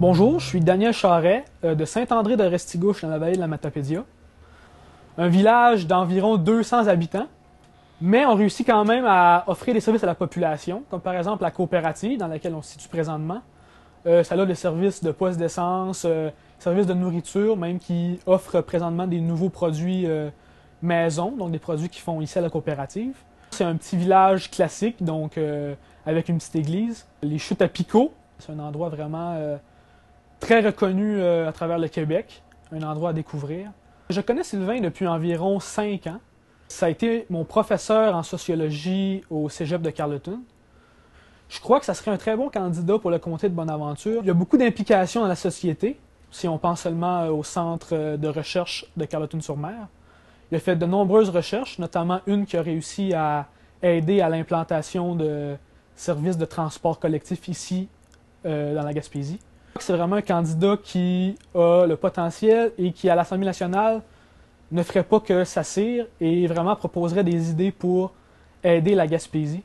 Bonjour, je suis Daniel Charret euh, de Saint-André de Restigouche dans la vallée de la Matapédia. Un village d'environ 200 habitants, mais on réussit quand même à offrir des services à la population, comme par exemple la coopérative dans laquelle on se situe présentement. Euh, ça a des services de poste d'essence, euh, services de nourriture, même qui offre présentement des nouveaux produits maison, donc des produits qui font ici à la coopérative. C'est un petit village classique, donc avec une petite église. Les chutes à Picot, c'est un endroit vraiment très reconnu euh, à travers le Québec, un endroit à découvrir. Je connais Sylvain depuis environ cinq ans. Ça a été mon professeur en sociologie au Cégep de Carleton. Je crois que ça serait un très bon candidat pour le comté de Bonaventure. Il y a beaucoup d'implications dans la société, si on pense seulement euh, au centre euh, de recherche de Carleton-sur-Mer. Il a fait de nombreuses recherches, notamment une qui a réussi à aider à l'implantation de services de transport collectif ici, dans la Gaspésie. C'est vraiment un candidat qui a le potentiel et qui, à l'Assemblée nationale, ne ferait pas que s'assire et vraiment proposerait des idées pour aider la Gaspésie.